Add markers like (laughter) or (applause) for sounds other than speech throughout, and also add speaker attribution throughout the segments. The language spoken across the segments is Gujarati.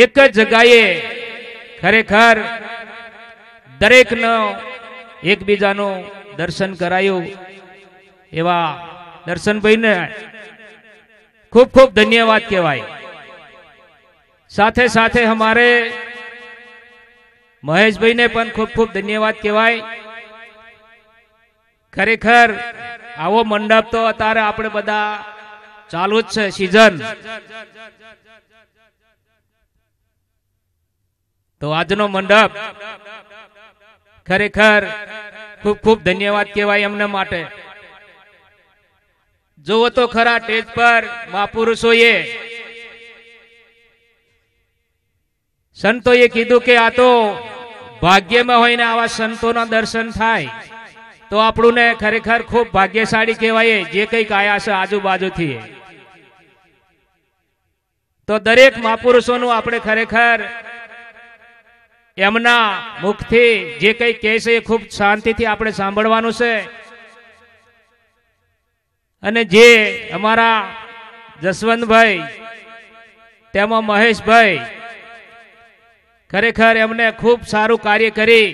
Speaker 1: એક જ જગાએ ખરેખર દરેકનો એકબીજાનું દર્શન કરાયું એવા દર્શનભાઈને ખૂબ ખૂબ ધન્યવાદ કહેવાય સાથે સાથે અમારે મહેશભાઈને પણ ખૂબ ખૂબ ધન્યવાદ કહેવાય ખરેખર આવો મંડપ તો અત્યારે આપણે બધા ચાલુ જ છે સિઝન તો આજનો મંડપ ખરેખર ખૂબ ખૂબ ધન્યવાદ કહેવાય એમને માટે જુઓ તો ખરા ટેજ પર મહાપુરુષોએ સંતોએ કીધું કે આ તો ભાગ્યમાં હોય ને આવા સંતોના દર્શન થાય તો આપણું ને ખરેખર ખૂબ ભાગ્યશાળી કહેવાય જે કંઈક આયા છે આજુબાજુથી તો દરેક મહાપુરુષોનું આપણે ખરેખર એમના મુખથી જે કંઈ કહે છે એ ખૂબ શાંતિથી આપણે સાંભળવાનું છે અને જે અમારા જસવંતભાઈ તેમાં મહેશભાઈ ખરેખર એમને ખૂબ સારું કાર્ય કરી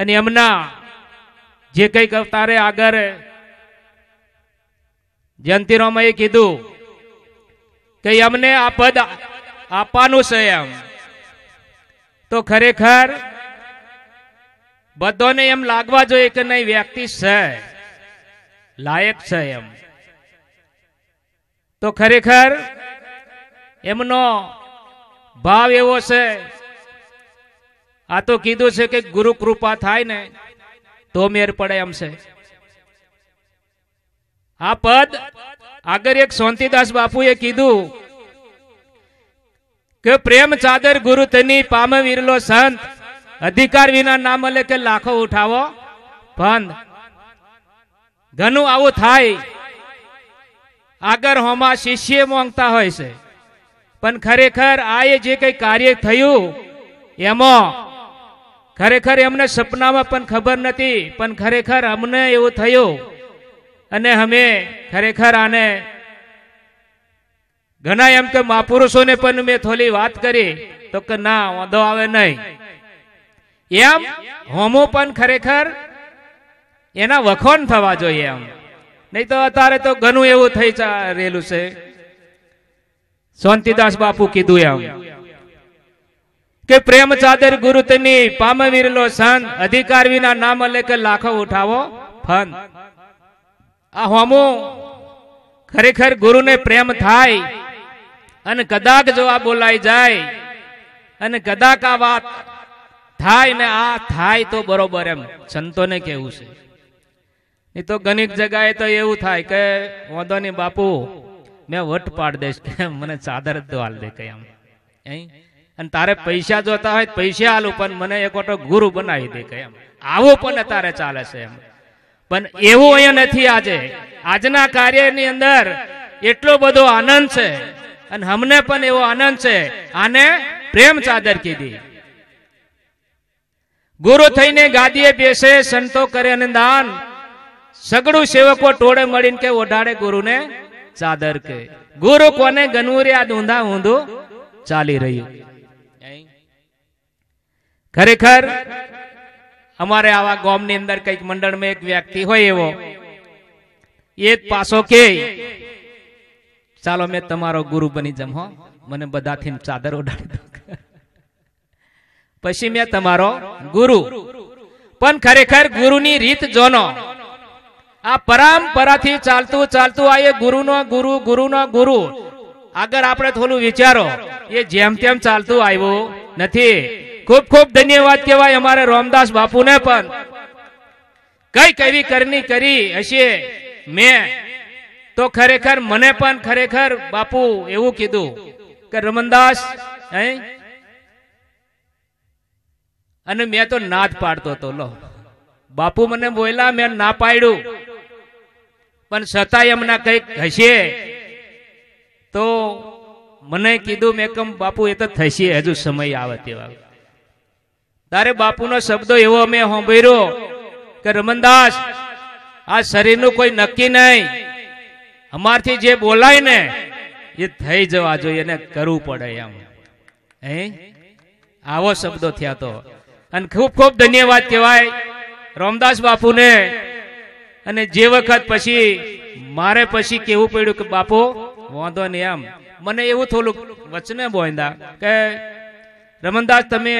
Speaker 1: અને એમના જે કંઈક અવતારે આગળ એ કીધું કે એમને આ પદ આપવાનું છે એમ તો ખરેખર બધોને એમ લાગવા જોઈએ કે નહીં વ્યક્તિ છે લાયક છે એમ તો ખરેખર એમનો ભાવ એવો છે આ તો કીધું છે કે ગુરુ કૃપા થાય ને તો મેર પડે એમ છે આ પદ આગળ એક શાંતિદાસ બાપુએ કીધું કે પ્રેમ ચાદર ગુરુ તેની પામવીરલો સંત અધિકાર વિના નામ લે કે લાખો ઉઠાવો ફંદ ઘણું આવું થાય આગળ હોમાં શિષ્ય માંગતા હોય છે પણ ખરેખર આ એ જે કંઈ કાર્ય થયું એમાં ખરેખર એમને સપનામાં પણ ખબર નથી પણ ખરેખર અમને એવું થયું અને અમે ખરેખર આને ઘણા એમ કે મહાપુરુષોને પણ મેં થોડી વાત કરી તો કે ના વાંધો આવે નહીં એમ હોમો પણ ખરેખર એના વખોણ થવા જોઈએ એમ નહીં તો અત્યારે તો ઘણું એવું થઈ રહેલું છે શાંતિદાસ બાપુ કીધું એમ કે પ્રેમ ચાદર ગુરુ તેની પામવીરલો સન અધિકાર વિના નામ લે કે લાખો ઉઠાવો ફન આ હોમો ખરેખર ગુરુને પ્રેમ થાય અને કદાક જો આ બોલાઈ જાય અને કદાક આ વાત થાય ને આ થાય તો બરોબર એમ સંતોને કેવું છે એ તો ઘણીક જગાએ તો એવું થાય કે વાંધો નહીં બાપુ મેં વટ પાડ દઈશ કે મને ચાદર જ હાલ દે કે એમ અને તારે પૈસા જોતા હોય પૈસા હાલું પણ મને એક ઓટો ગુરુ બનાવી દે કે એમ આવું પણ અત્યારે ચાલે છે એમ પણ એવું અહીંયા નથી આજે આજના કાર્યની અંદર એટલો બધો આનંદ છે અને હમને પણ એવો આનંદ છે આને પ્રેમ ચાદર કીધી ગુરુ થઈને ગાદીએ બેસે સંતો કરે અને દાન સગડું સેવકો ટોળે મળીને કે ઓઢાડે ગુરુને ચાદર કે ગુરુ કોને ગણવું રે આ ઊંધા ઊંધું ચાલી રહ્યું ખરેખર અમારે આવા ગોમ ની અંદર કઈક મંડળમાં એક વ્યક્તિ હોય એવો એક પાસો કે ચાલો મેં તમારો ગુરુ બની જમ હો મને બધાથી ચાદર ઉડાડી દો પછી મેં તમારો ગુરુ પણ ખરેખર ગુરુની રીત જોનો આ પરંપરાથી ચાલતું ચાલતું આ એ ગુરુનો ગુરુ ગુરુનો ગુરુ આગળ આપણે થોડું વિચારો એ જેમ તેમ ચાલતું આવ્યું નથી ખૂબ ખૂબ ધન્યવાદ કહેવાય અમારે રોમદાસ બાપુ ને પણ કઈ કવી કરની કરી હશે મેં તો ખરેખર મને પણ ખરેખર બાપુ એવું કીધું કે રમનદાસ હે અને મેં તો ના જ પાડતો હતો લો બાપુ મને બોલ્યા મેં ના પાડ્યું પણ છતાંય એમના કંઈક હશે તો મને કીધું મેં કમ બાપુ એ તો થશે હજુ સમય આવે તેવા તારે બાપુનો શબ્દો એવો અમે સાંભળ્યો કે રમનદાસ આ શરીરનું કોઈ નક્કી નહીં અમારથી જે બોલાય ને એ થઈ જવા જોઈએ એને કરવું પડે એમ હે આવો શબ્દો થયા તો અને ખૂબ ખૂબ ધન્યવાદ કહેવાય રામદાસ બાપુને અને જે વખત પછી મારે પછી કેવું પડ્યું કે બાપુ વાંધો નહીં એમ મને એવું થોડું વચને બોંધા કે રમનદાસ તમે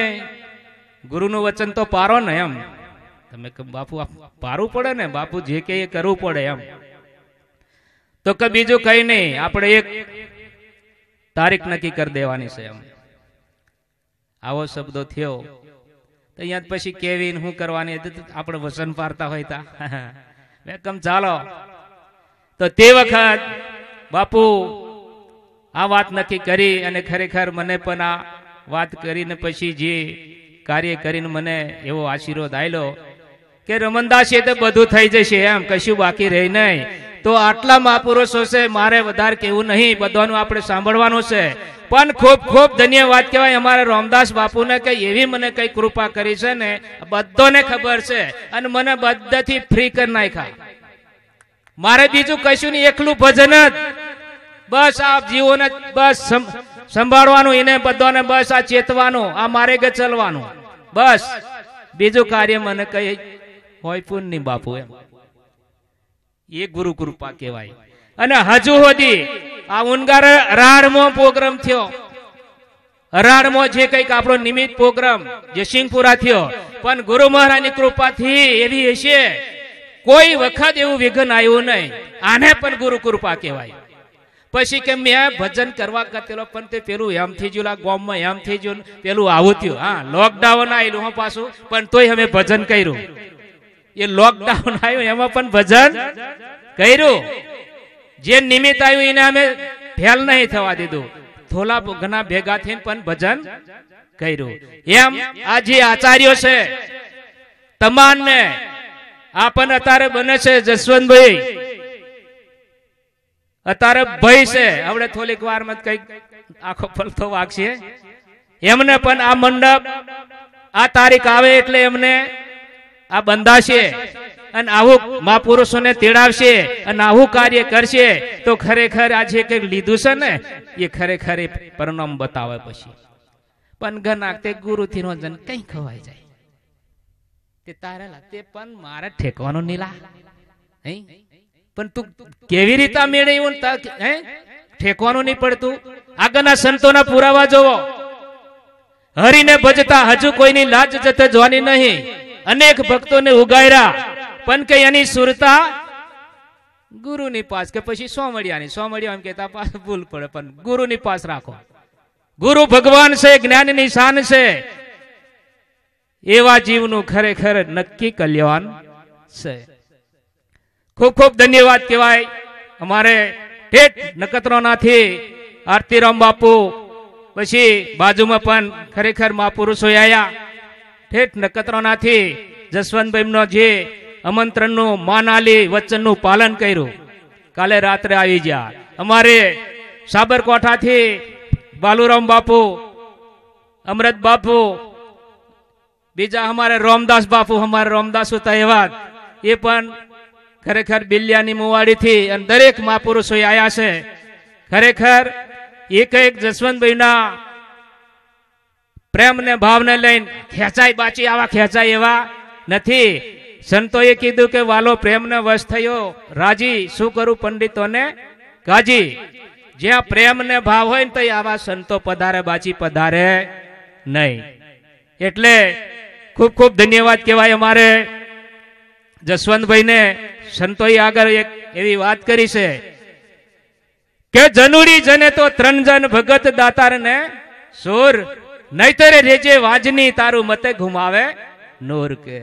Speaker 1: ગુરુનું વચન તો પારો ને એમ તમે બાપુ પારવું પડે ને બાપુ જે કે એ કરવું પડે એમ તો કે બીજું કઈ નહીં આપણે એક તારીખ નક્કી કરી દેવાની છે એમ આવો શબ્દો થયો તો અહીંયા પછી કેવી શું કરવાની આપણે વસન પારતા હોય તા વેકમ (laughs) ચાલો તો તે વખત બાપુ આ વાત નક્કી કરી અને ખરેખર મને પણ આ વાત કરીને પછી જે કાર્ય કરીને મને એવો આશીર્વાદ આવેલો કે રમનદાસ એ તો બધું થઈ જશે એમ કશું બાકી રહી નહીં તો આટલા મહાપુરુષો છે મારે વધારે કેવું નહીં બધાનું આપણે સાંભળવાનું છે પણ ખૂબ ખૂબ ધન્યવાદ કહેવાય અમારા રામદાસ બાપુને કે એવી મને કઈ કૃપા કરી છે ને બધોને ખબર છે અને મને બધાથી ફ્રી કરી નાખ્યા મારે બીજું કશું નહીં એકલું ભજન જ બસ આપ જીવોને બસ સંભાળવાનું એને બધાને બસ આ ચેતવાનું આ મારે કે ચલવાનું બસ બીજું કાર્ય મને કઈ હોય પૂન નહીં બાપુ એમ એ ગુરુ કૃપા કહેવાય અને હજુ સુધી આ ઉનગાર અઢારમો પ્રોગ્રામ થયો અઢારમો જે કઈક આપણો નિમિત્ત પ્રોગ્રામ જે સિંહપુરા થયો પણ ગુરુ મહારાજની કૃપાથી એવી હશે કોઈ વખત એવું વિઘન આવ્યું નહીં આને પણ ગુરુ કૃપા કહેવાય પછી કેમ મેં ભજન કરવા કરતેલો પણ તે પેલું એમ થઈ ગયું ગોમમાં એમ થઈ ગયું પેલું આવું થયું હા લોકડાઉન આવેલું હું પાછું પણ તોય અમે ભજન કર્યું એ લોકડાઉન આવ્યું એમાં પણ ભજન કર્યું જે નિમિત્ત આવ્યું એને અમે ફેલ નહીં થવા દીધું થોલા ઘણા ભેગા થઈને પણ ભજન કર્યું એમ આ જે આચાર્યો છે તમામને આ પણ અત્યારે બને છે જસવંતભાઈ અત્યારે ભય છે આપણે થોડીક વારમાં કઈક આખો ફલતો વાગશે એમને પણ આ મંડપ આ તારીખ આવે એટલે એમને આ બંધાશે અને આવું મહાપુરુષોને તેડાવશે અને આવું કાર્ય કરશે તો ખરેખર આ જે કંઈક લીધું છે ને એ ખરેખર પરિણામ બતાવે પછી પણ ઘણા તે ગુરુથી રોજન કઈ ખવાય જાય તે તારેલા તે પણ મારે ઠેકવાનો નીલા પણ તું કેવી રીતે મેળવ્યું હે ઠેકવાનું નહીં પડતું આગળના સંતોના પુરાવા જોવો હરીને ભજતા હજુ કોઈની લાજ જતે જોવાની નહીં અનેક ભક્તોને ઉગાયરા પણ કે એની સુરતા ગુરુની પાસ કે પછી સોમડિયાની સોમડિયા એમ કેતા પાસ ભૂલ પડે પણ ગુરુની પાસ રાખો ગુરુ ભગવાન છે જ્ઞાનની શાન છે એવા જીવનું ખરેખર નક્કી કલ્યાણ છે ખૂબ ખૂબ ધન્યવાદ કહેવાય અમારે ઠેઠ નખત્રોનાથી આરતીરામ બાપુ પછી બાજુમાં પણ ખરેખર મહાપુરુષો આવ્યા ઠેઠ નખત્રોનાથી જસવંતભાઈનો જે આમંત્રણનું માન આલી વચનનું પાલન કર્યું કાલે રાત્રે આવી ગયા અમારે સાબરકોઠાથી બાલુરામ બાપુ અમૃત બાપુ બીજા અમારે રોમદાસ બાપુ અમારે રોમદાસ તહેવાર એ પણ ખરેખર બિલિયાની મુવાડીથી અને દરેક મહાપુરુષો આવ્યા છે ખરેખર એક એક જસવંતભાઈના પ્રેમ ને ભાવને લઈને ખેંચાય બાચી આવા ખેંચાય એવા નથી સંતોએ કીધું કે વાલો પ્રેમને વશ થયો રાજી શું કરું પંડિતોને ગાજી જ્યાં પ્રેમ ને ભાવ હોય ને તો આવા સંતો પધારે બાચી પધારે નહીં એટલે ખૂબ ખૂબ ધન્યવાદ કહેવાય અમારે ને સંતોએ આગળ એક એવી વાત કરી છે કે જનુડી જને તો ત્રણ જન ભગત દાતાર ને સુર નહીતર રેજે વાજની તારું મતે ઘુમાવે નોર કે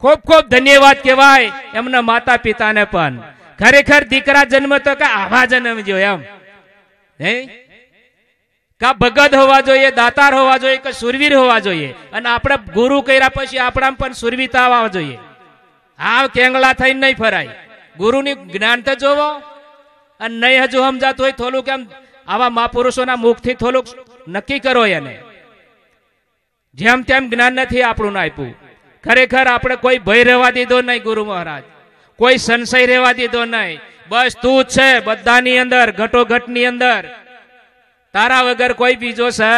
Speaker 1: ખૂબ ખૂબ ધન્યવાદ કહેવાય એમના માતા પિતાને પણ ખરેખર દીકરા જન્મ તો કે આવા જન્મ જો એમ હે કા ભગત હોવા જોઈએ દાતાર હોવા જોઈએ કે સુરવીર હોવા જોઈએ અને આપણે ગુરુ કર્યા પછી આપણા પણ સુરવીતા આવવા જોઈએ આ કેંગળા થઈને નહીં ફરાય ગુરુની જ્ઞાન તો જોવો અને નહીં હજુ સમજાતું હોય થોડુંક એમ આવા મહાપુરુષોના મુખથી થોડુંક નક્કી કરો એને જેમ તેમ જ્ઞાન નથી આપણું આપ્યું ખરેખર આપણે કોઈ ભય રહેવા દીધો નહીં ગુરુ મહારાજ કોઈ સંશય રહેવા દીધો નહીં બસ તું જ છે બધાની અંદર ઘટોઘટની અંદર તારા વગર કોઈ બીજો છે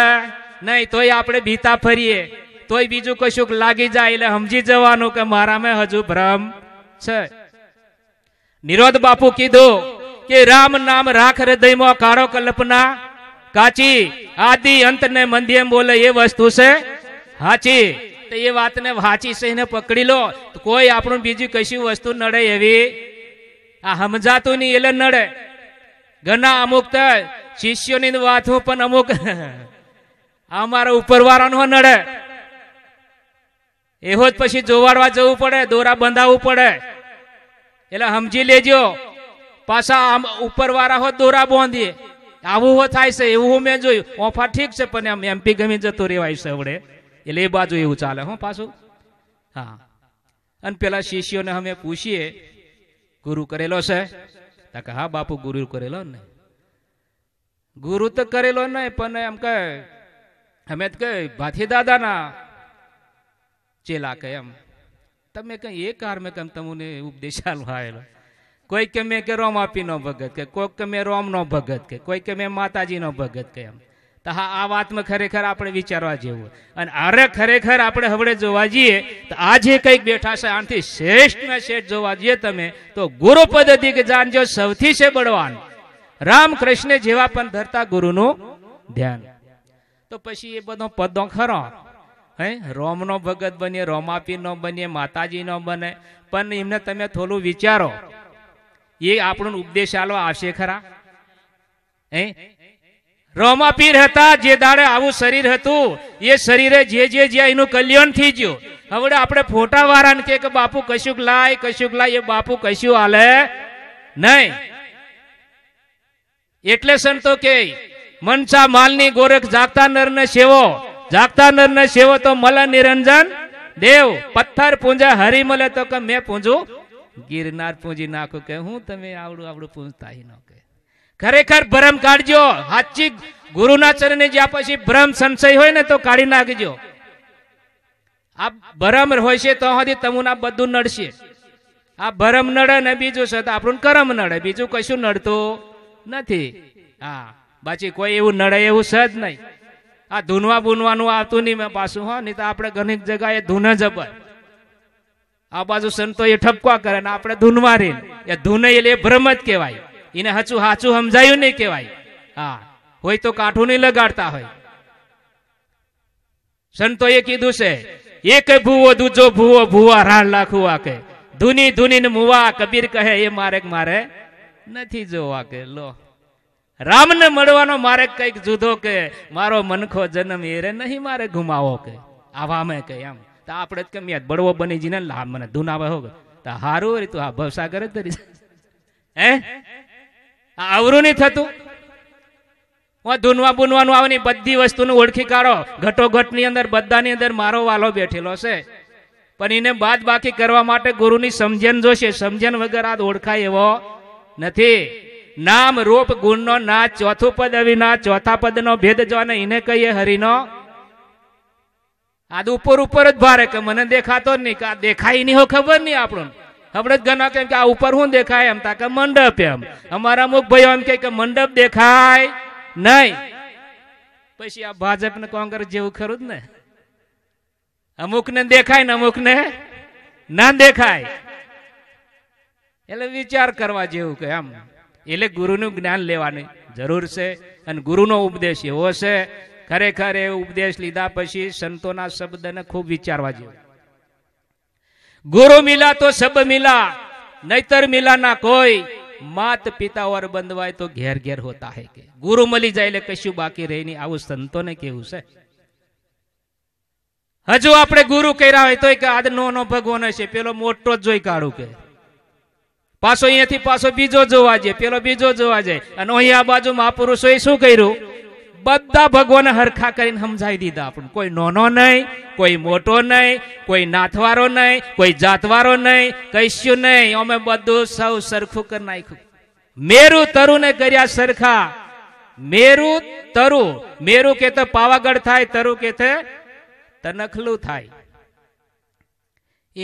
Speaker 1: નહીં તોય આપણે ભીતા ફરીએ તોય બીજું કશુંક લાગી જાય એટલે સમજી જવાનું કે મારામાં હજુ ભ્રમ છે નિરોધ બાપુ કીધું કે રામ નામ રાખ હૃદયમાં કારો કલ્પના કાચી આદિ અંત ને મંદિયમ બોલે એ વસ્તુ છે હાચી તો એ વાતને વાંચી સહીને પકડી લો કોઈ આપણું બીજું કશું વસ્તુ નડે એવી આ સમજાતું નહીં એટલે નડે ઘણા અમુક તો શિષ્યોની વાતો પણ અમુક (laughs) અમારા ઉપરવાળાનો નડે એવો જ પછી જોવાડવા જવું પડે દોરા બંધાવવું પડે એટલે સમજી લેજો પાછા આમ વાળા હોત દોરા બાંધીએ આવું થાય છે એવું મેં જોયું ઓફા ઠીક છે પણ એમ એમપી ગમી જતો રેવાય છે હવે એટલે એ બાજુ એવું ચાલે હો પાછું હા અને પેલા શિષ્યોને અમે પૂછીએ ગુરુ કરેલો છે કે હા બાપુ ગુરુ કરેલો ને ગુરુ તો કરેલો નહીં પણ એમ કે અમે તો કહે ભાથી દાદાના ચેલા કે એમ તમે કઈ એ કાર મેં કેમ તમને ઉપદેશ આવેલો કોઈ કે મેં કે રોમ આપી નો ભગત કે કોઈક કે મેં રોમ નો ભગત કે કોઈ કે મેં માતાજી નો ભગત કે એમ તો હા આ વાતમાં ખરેખર આપણે વિચારવા જેવું અને અરે ખરેખર આપણે હવે જોવા જઈએ તો આ જે કંઈક બેઠા છે આનાથી શ્રેષ્ઠમાં શેઠ જોવા જઈએ તમે તો ગુરુ પદ્ધતિ કે જાણજો સૌથી છે બળવાન રામકૃષ્ણ જેવા પણ ધરતા ગુરુનું ધ્યાન તો પછી એ બધો પદો ખરો હે રોમનો ભગત બને રોમાપી નો બને માતાજી નો બને પણ એમને તમે થોડું વિચારો એ આપણો ઉપદેશ આલો આવશે ખરા રોમા પીર હતા જે દાડે આવું શરીર હતું એ શરીરે જે જે જ્યાં એનું કલ્યાણ થઈ ગયું હવે આપણે ફોટા વાળાને કે બાપુ કશુંક લાય કશુંક લાય એ બાપુ કશું હાલે નહીં એટલે સંતો કે મનસા માલની ગોરખ જાગતા ને સેવો જાગતા ને સેવો તો મલ નિરંજન દેવ પથ્થર પૂંજે હરી મલે તો કે મેં પૂંજું ગિરનાર પૂંજી નાખું કે હું તમે આવડું આવડું પૂંજતા ન ખરેખર ભ્રમ કાઢજો સાચી ગુરુના ચરણે જ્યાં પછી ભ્રમ સંશય હોય ને તો કાઢી નાખજો આ ભરમ હોય છે તો સુધી તમુના બધું નડશે આ ભરમ નડે ને બીજું છે આપણું કરમ નડે બીજું કશું નડતું નથી હા બાકી કોઈ એવું નડે એવું છે નહીં આ ધૂનવા બૂનવાનું આવતું નહીં મેં પાછું હો નહીં તો આપણે ઘણી જગાએ ધૂન જ અપાય આ બાજુ સંતો એ ઠપકા કરે ને આપણે ધૂનવા રે એ ધૂન એટલે એ ભ્રમ જ કહેવાય એને હાચું હાચું સમજાયું નહીં કહેવાય હા હોય તો કાઠું નહીં લગાડતા હોય સંતોએ કીધું છે એક ભૂવો દૂજો ભૂવો ભૂવા રાણ લાખું આકે ધૂની ધૂની ને મુવા કબીર કહે એ મારે મારે નથી જોવા કે લો રામને મળવાનો મારે કઈક જુદો કે મારો મનખો જન્મ એરે નહીં મારે ગુમાવો કે આવા મેં કે એમ તો આપણે જ કમી બળવો બની જીને મને ધૂન આવે હો તો હારું તું આ ભવસાગર જ ધરી હે અવરું નહીં થતું ધૂનવા બુનવાનું આવે બધી વસ્તુને ઓળખી કાઢો ઘટોઘટની અંદર બધાની અંદર મારો વાલો બેઠેલો છે પણ એને બાદ બાકી કરવા માટે ગુરુની સમજણ જોશે સમજણ વગર આ ઓળખાય એવો નથી નામ રૂપ ગુણનો ના ચોથું પદ અવિના ચોથા પદનો ભેદ જો ને એને કહીએ હરિનો આદ ઉપર ઉપર જ ભારે કે મને દેખાતો જ નહીં કે દેખાય નહીં હો ખબર નહીં આપણું હમણાં જ ઘણા કેમ કે આ ઉપર શું દેખાય એમ તા કે મંડપ એમ અમારા અમુક ભાઈઓ એમ કે મંડપ દેખાય નહીં પછી આ ભાજપ ને કોંગ્રેસ જેવું ખરું જ ને અમુક ને દેખાય ને અમુક ને ના દેખાય એટલે વિચાર કરવા જેવું કે એમ એટલે ગુરુનું જ્ઞાન લેવાની જરૂર છે અને ગુરુનો ઉપદેશ એવો છે ખરેખર એ ઉપદેશ લીધા પછી સંતોના શબ્દને ખૂબ વિચારવા જેવું ગુરु मिला तो सब मिला नहींतर मिला ना कोई માત પિતા ઓર બંધવાય તો ઘેર ઘેર હોતા હે કે ગુરુ મળી જાય એટલે કશું બાકી રહી નહીં આવું સંતોને કેવું છે હજુ આપણે ગુરુ કર્યા હોય તો કે આજ નો નો ભગવાન હશે પેલો મોટો જ જોઈ કાઢું કે પાછો અહીંયાથી પાછો બીજો જોવા જાય પેલો બીજો જોવા જાય અને અહીંયા બાજુ મહાપુરુષોએ શું કર્યું બધા ભગવાન હરખા કરીને સમજાવી દીધા આપણને કોઈ નોનો નહીં કોઈ મોટો નહીં કોઈ નાથવારો નહીં કોઈ જાતવારો નહીં કહીશું નહીં અમે બધું સૌ સરખું કરી નાખ્યું મેરુ તરુ ને કર્યા સરખા મેરુ તરુ મેરુ કે તો પાવાગઢ થાય તરુ કે તનખલું થાય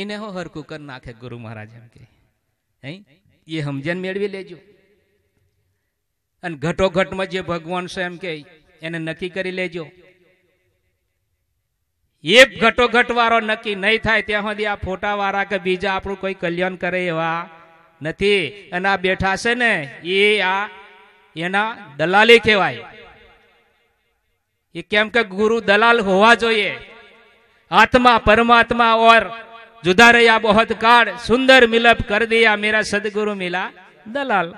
Speaker 1: એને હો હરકું કર નાખે ગુરુ મહારાજ એમ કે એ સમજણ મેળવી લેજો અને ઘટોઘટમાં જે ભગવાન છે એમ કે એને નક્કી કરી લેજો એ ઘટોઘટ વાળો નક્કી નહીં થાય ત્યાં સુધી આ ફોટા વાળા કે બીજા આપણું કોઈ કલ્યાણ કરે એવા નથી અને આ બેઠા છે ને એ આ એના દલાલી કહેવાય એ કેમ કે ગુરુ દલાલ હોવા જોઈએ આત્મા પરમાત્મા ઓર જુદા રહ્યા બહોત કાળ સુંદર મિલપ કર દિયા મેરા સદગુરુ મિલા દલાલ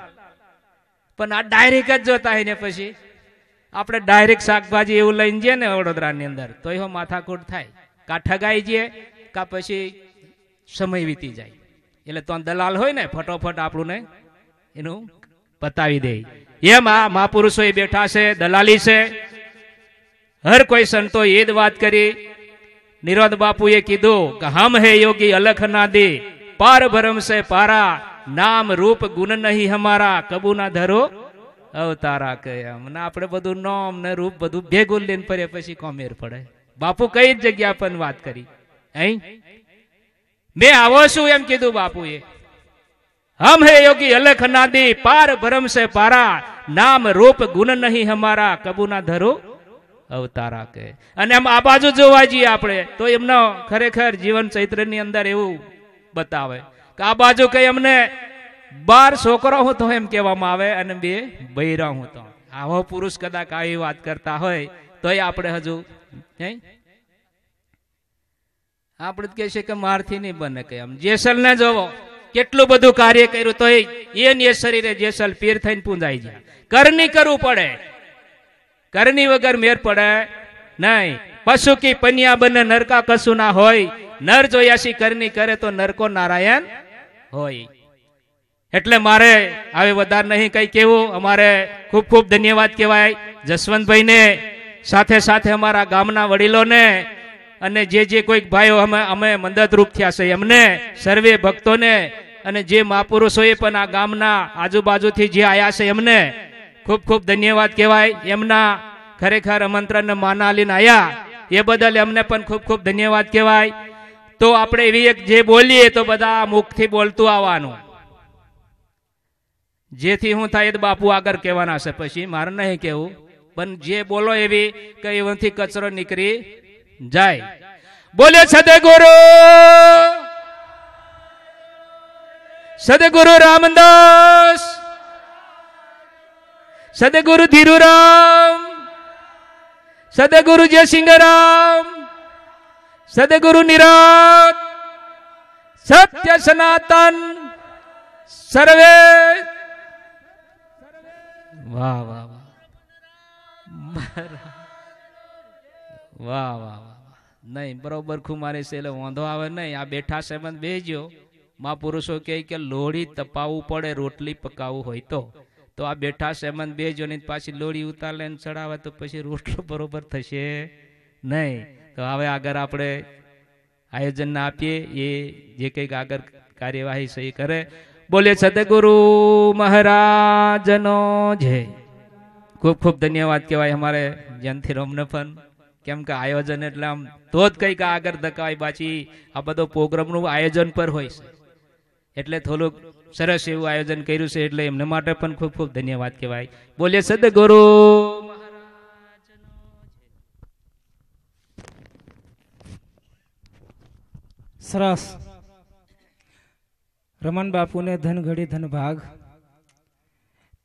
Speaker 1: પણ આ ડાયરેક્ટ જ જોતા હોય ને પછી આપણે ડાયરેક્ટ શાકભાજી એવું લઈને જઈએ ને વડોદરાની અંદર તો એવો માથાકૂટ થાય કા ઠગાઈ જઈએ કા પછી સમય વીતી જાય એટલે તો દલાલ હોય ને ફટોફટ આપણું ને એનું બતાવી દે એમ આ મહાપુરુષો એ બેઠા છે દલાલી છે હર કોઈ સંતો એ જ વાત કરી નિરોધ બાપુએ કીધું કે હમ હે યોગી અલખ ના દે પાર ભરમ સે પારા નામ રૂપ ગુણ નહીં હમારા કબુ ના ધરો અવતારા કયા મને આપણે બધું નોમ ને રૂપ બધું ભેગું લઈને ફરે પછી કોમેર પડે બાપુ કઈ જગ્યા પર વાત કરી અહીં મેં આવો છું એમ કીધું બાપુએ હમ હે યોગી અલખ નાદી પાર ભરમ સે પારા નામ રૂપ ગુણ નહીં હમારા કબુના ધરો અવતારા કહે અને આમ આ બાજુ જોવા જઈએ આપણે તો એમનો ખરેખર જીવન ચૈત્ર ની અંદર એવું બતાવે કે આ બાજુ કઈ અમને બાર છોકરો હું તો એમ કહેવામાં આવે અને બે બૈરા હું તો આવો પુરુષ કદાચ આવી વાત કરતા હોય તોય આપણે હજુ આપણે કહે છે કે મારથી નહીં બને કે આમ જેસલ ને જોવો કેટલું બધું કાર્ય કર્યું તોય એ શરીરે જેસલ પીર થઈને પૂંજાઈ જાય કરની કરવું પડે કરની વગર મેર પડે નહીં પશુ કી પન્યા બને નરકા કશું ના હોય નર જોયાશી કરની કરે તો નરકો નારાયણ હોય એટલે મારે હવે વધારે નહીં કંઈ કેવું અમારે ખૂબ ખૂબ ધન્યવાદ કહેવાય ને સાથે સાથે અમારા ગામના વડીલોને અને જે જે કોઈક ભાઈઓ અમે અમે મદદરૂપ થયા છે એમને સર્વે ભક્તોને અને જે મહાપુરુષોએ પણ આ ગામના આજુબાજુથી જે આવ્યા છે એમને ખૂબ ખૂબ ધન્યવાદ કહેવાય એમના ખરેખર આમંત્રણને માના લઈને આવ્યા એ બદલ એમને પણ ખૂબ ખૂબ ધન્યવાદ કહેવાય તો આપણે એવી એક જે બોલીએ તો બધા મુખથી બોલતું આવવાનું જેથી હું થાય તો બાપુ આગળ કહેવાના છે પછી મારે નહીં કહેવું પણ જે બોલો એવી કે એમાંથી કચરો નીકળી જાય બોલ્યો સદગુરુ સદગુરુ રામદાસ સદગુરુ ધીરુરામ સદગુરુ જયસિંહરામ સદગુરુ નિરાત સત્ય સનાતન સર્વે વાહ વાહ વાહ વાહ વાહ વાહ નહીં બરોબર ખુમારી છે એટલે વાંધો આવે નહીં આ બેઠા સેમન બેજો માં પુરુષો કહે કે લોહી તપાવવું પડે રોટલી પકાવવું હોય તો તો આ બેઠા સેમન બેજો ને પાછી લોહી ઉતાર લઈને ચડાવે તો પછી રોટલો બરોબર થશે નહીં તો હવે આગળ આપણે આયોજન આપીએ એ જે કંઈક આગળ કાર્યવાહી સહી કરે બોલે સદગુરુ મહારાજનો જય ખૂબ ખૂબ ધન્યવાદ કહેવાય અમારે જનથી રોમને પણ કેમ કે આયોજન એટલે આમ તો જ કંઈક આગળ ધકાય પાછી આ બધો પ્રોગ્રામનું આયોજન પર હોય છે એટલે થોડુંક સરસ એવું આયોજન કર્યું છે એટલે એમને માટે પણ ખૂબ ખૂબ ધન્યવાદ કહેવાય બોલે સદગુરુ
Speaker 2: સરસ રમણ બાપુને ધન ઘડી ધન ભાગ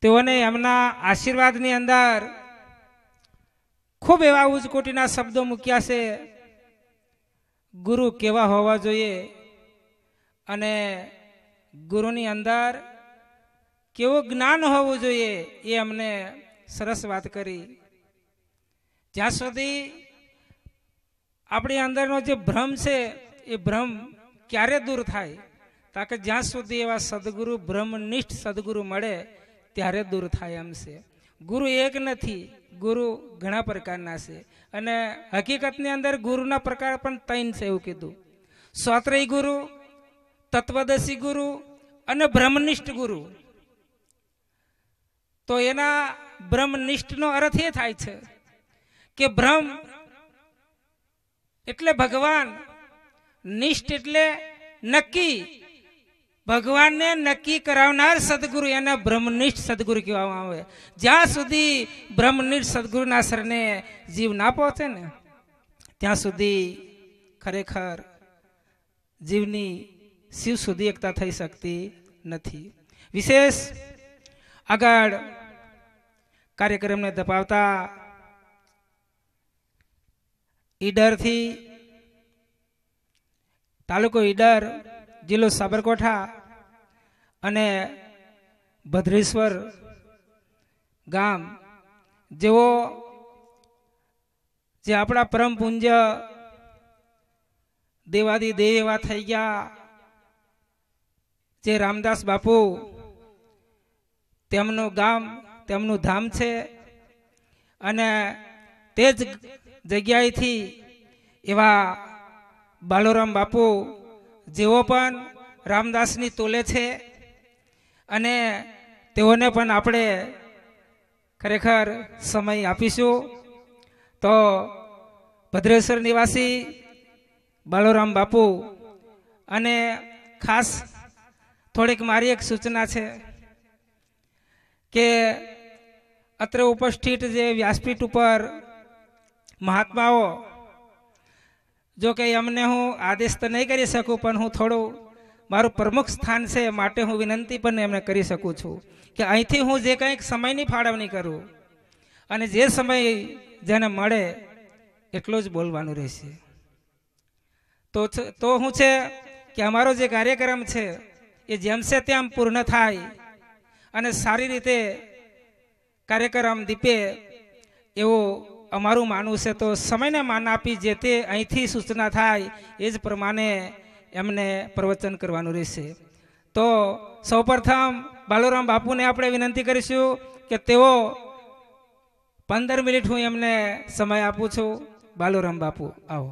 Speaker 2: તેઓને એમના આશીર્વાદની અંદર ખૂબ એવા ઉજકોટીના શબ્દો મૂક્યા છે ગુરુ કેવા હોવા જોઈએ અને ગુરુની અંદર કેવું જ્ઞાન હોવું જોઈએ એ અમને સરસ વાત કરી જ્યાં સુધી આપણી અંદરનો જે ભ્રમ છે એ ભ્રમ ક્યારે દૂર થાય કારણ કે જ્યાં સુધી એવા સદગુરુ બ્રહ્મનિષ્ઠ સદગુરુ મળે ત્યારે દૂર થાય એમ છે ગુરુ એક નથી ગુરુ ઘણા પ્રકારના છે અને હકીકતની અંદર ગુરુના પ્રકાર પણ તૈન છે એવું કીધું સ્વાત્રય ગુરુ તત્વદશી ગુરુ અને બ્રહ્મનિષ્ઠ ગુરુ તો એના બ્રહ્મનિષ્ઠનો અર્થ એ થાય છે કે બ્રહ્મ એટલે ભગવાન નિષ્ઠ એટલે નક્કી ભગવાનને નક્કી કરાવનાર સદગુરુ એને બ્રહ્મનિષ્ઠ સદગુરુ કહેવામાં આવે જ્યાં સુધી બ્રહ્મનિષ્ઠ સદગુરુના શરણે જીવ ના પહોંચે ને ત્યાં સુધી ખરેખર જીવની શિવ સુધી એકતા થઈ શકતી નથી વિશેષ આગળ કાર્યક્રમને દપાવતા ઈડરથી તાલુકો ઈડર જિલ્લો સાબરકોઠા અને ભદ્રેશ્વર ગામ જેઓ જે આપણા પરમ પૂંજ્ય દેવાદી દેવ એવા થઈ ગયા જે રામદાસ બાપુ તેમનું ગામ તેમનું ધામ છે અને તે જ જગ્યાએથી એવા બાલોરામ બાપુ જેઓ પણ રામદાસની તુલે છે અને તેઓને પણ આપણે ખરેખર સમય આપીશું તો ભદ્રેશ્વર નિવાસી બાલોરામ બાપુ અને ખાસ થોડીક મારી એક સૂચના છે કે અત્રે ઉપસ્થિત જે વ્યાસપીઠ ઉપર મહાત્માઓ જો કે અમને હું આદેશ તો નહીં કરી શકું પણ હું થોડું મારું પ્રમુખ સ્થાન છે માટે હું વિનંતી પણ એમને કરી શકું છું કે અહીંથી હું જે કંઈક સમયની ફાળવણી કરું અને જે સમય જેને મળે એટલો જ બોલવાનું રહેશે તો તો હું છે કે અમારો જે કાર્યક્રમ છે એ જેમ છે તેમ પૂર્ણ થાય અને સારી રીતે કાર્યક્રમ દીપે એવો અમારું માનવું છે તો સમયને માન આપી જે તે અહીંથી સૂચના થાય એ જ પ્રમાણે એમને પ્રવચન કરવાનું રહેશે તો સૌપ્રથમ બાલુરામ બાપુને આપણે વિનંતી કરીશું કે તેઓ પંદર મિનિટ હું એમને સમય આપું છું બાલુરામ બાપુ આવો